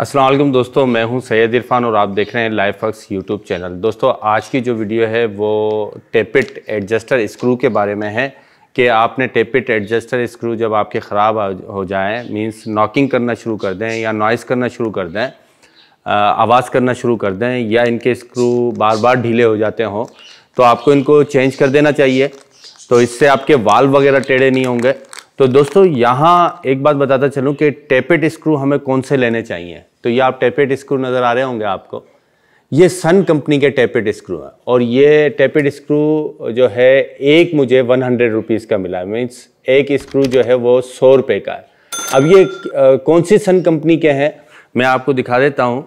असलम दोस्तों मैं हूं सैयद इरफान और आप देख रहे हैं लाइफ अक्स यूट्यूब चैनल दोस्तों आज की जो वीडियो है वो टेपिट एडजस्टर स्क्रू के बारे में है कि आपने टेपिट एडजस्टर स्क्रू जब आपके ख़राब हो जाए मींस नॉकिंग करना शुरू कर दें या नॉइस करना शुरू कर दें आवाज़ करना शुरू कर दें या इनके स्क्रू बार बार ढीले हो जाते हों तो आपको इनको चेंज कर देना चाहिए तो इससे आपके वाल वगैरह टेढ़े नहीं होंगे तो दोस्तों यहाँ एक बात बताता चलूँ कि टेपेट स्क्रू हमें कौन से लेने चाहिए तो ये आप टेपेट स्क्रू नज़र आ रहे होंगे आपको ये सन कंपनी के टेपेट स्क्रू हैं और ये टेपेट स्क्रू जो है एक मुझे वन हंड्रेड रुपीज़ का मिला मीन्स एक स्क्रू जो है वो सौ रुपये का है अब ये कौन सी सन कंपनी के हैं मैं आपको दिखा देता हूँ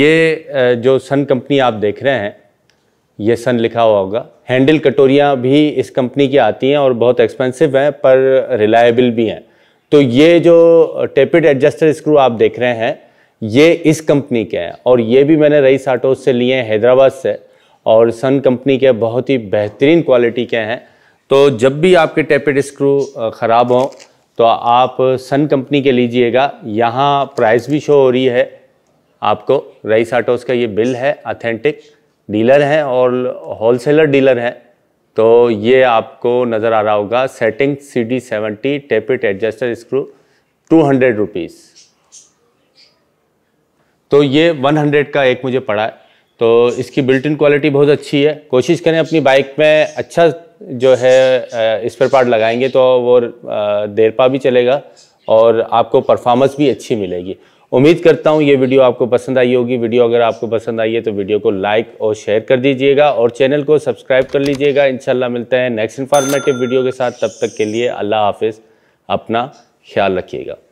ये जो सन कंपनी आप देख रहे हैं ये सन लिखा हुआ होगा हैंडल कटोरियाँ भी इस कंपनी की आती हैं और बहुत एक्सपेंसिव हैं पर रिलायबल भी हैं तो ये जो टेपिड एडजस्टर स्क्रू आप देख रहे हैं ये इस कंपनी के हैं और ये भी मैंने रईस आटोज से लिए हैं हैदराबाद से और सन कंपनी के बहुत ही बेहतरीन क्वालिटी के हैं तो जब भी आपके टेपिड स्क्रू ख़राब हों तो आप सन कंपनी के लीजिएगा यहाँ प्राइस भी शो हो रही है आपको रईस आटोज का ये बिल है अथेंटिक डीलर हैं और होलसेलर डीलर हैं तो ये आपको नज़र आ रहा होगा setting C D seventy tappet adjuster screw two hundred rupees तो ये वन हंड्रेड का एक मुझे पड़ा है तो इसकी बिल्ट इन क्वालिटी बहुत अच्छी है कोशिश करें अपनी बाइक में अच्छा जो है स्पेयर पार्ट लगाएंगे तो वो देर पा भी चलेगा और आपको परफॉर्मेंस भी अच्छी मिलेगी उम्मीद करता हूँ ये वीडियो आपको पसंद आई होगी वीडियो अगर आपको पसंद आई है तो वीडियो को लाइक और शेयर कर दीजिएगा और चैनल को सब्सक्राइब कर लीजिएगा शाला मिलते हैं नेक्स्ट इन्फॉर्मेटिव वीडियो के साथ तब तक के लिए अल्लाह हाफिज़ अपना ख्याल रखिएगा